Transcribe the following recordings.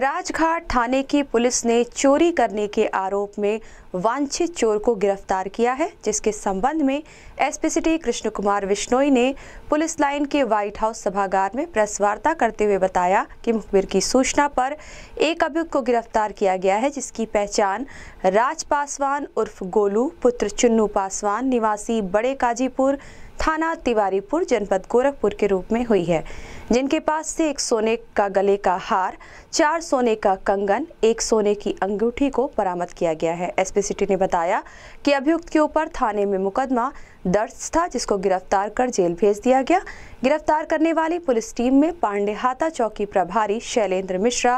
राजघाट थाने की पुलिस ने चोरी करने के आरोप में वांछित चोर को गिरफ्तार किया है जिसके संबंध में एसपी सिटी कृष्ण कुमार विश्नोई ने पुलिस लाइन के व्हाइट हाउस सभागार में प्रेस वार्ता करते हुए बताया कि मुखबिर की सूचना पर एक अभियुक्त को गिरफ्तार किया गया है जिसकी पहचान राज पासवान उर्फ गोलू पुत्र चुन्नू पासवान निवासी बड़े काजीपुर थाना तिवारीपुर जनपद गोरखपुर के रूप में हुई है जिनके पास से एक सोने का गले का हार चार सोने का कंगन एक सोने की अंगूठी को बरामद किया गया है एसपी सिटी ने बताया कि अभियुक्त के ऊपर थाने में मुकदमा दर्ज था जिसको गिरफ्तार कर जेल भेज दिया गया गिरफ्तार करने वाली पुलिस टीम में पांडेहाता चौकी प्रभारी शैलेंद्र मिश्रा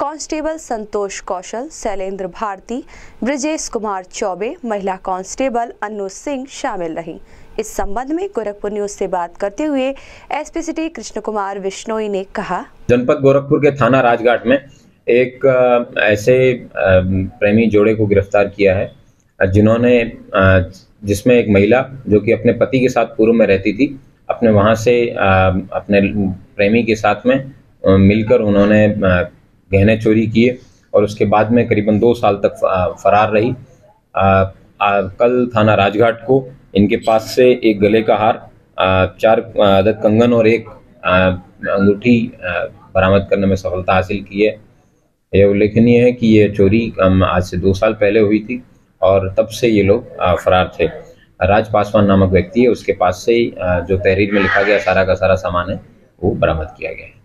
कांस्टेबल संतोष कौशल शैलेंद्र भारती ब्रजेश कुमार चौबे महिला कांस्टेबल अनु सिंह शामिल रही इस संबंध में गोरखपुर न्यूज से बात करते हुए एसपी सिटी कृष्ण कुमार विश्नोई ने कहा जनपद गोरखपुर के थाना राजघाट में एक ऐसे प्रेमी जोड़े को गिरफ्तार किया है जिन्होंने जिसमें एक महिला जो कि अपने पति के साथ पूर्व में रहती थी अपने वहां से अपने प्रेमी के साथ में मिलकर उन्होंने गहने चोरी किए और उसके बाद में करीबन दो साल तक फरार रही कल थाना राजघाट को इनके पास से एक गले का हार चार आदत कंगन और एक अंगूठी बरामद करने में सफलता हासिल की है यह उल्लेखनीय है कि ये चोरी आज से दो साल पहले हुई थी और तब से ये लोग फरार थे राज पासवान नामक व्यक्ति है उसके पास से जो तहरीर में लिखा गया सारा का सारा सामान है वो बरामद किया गया है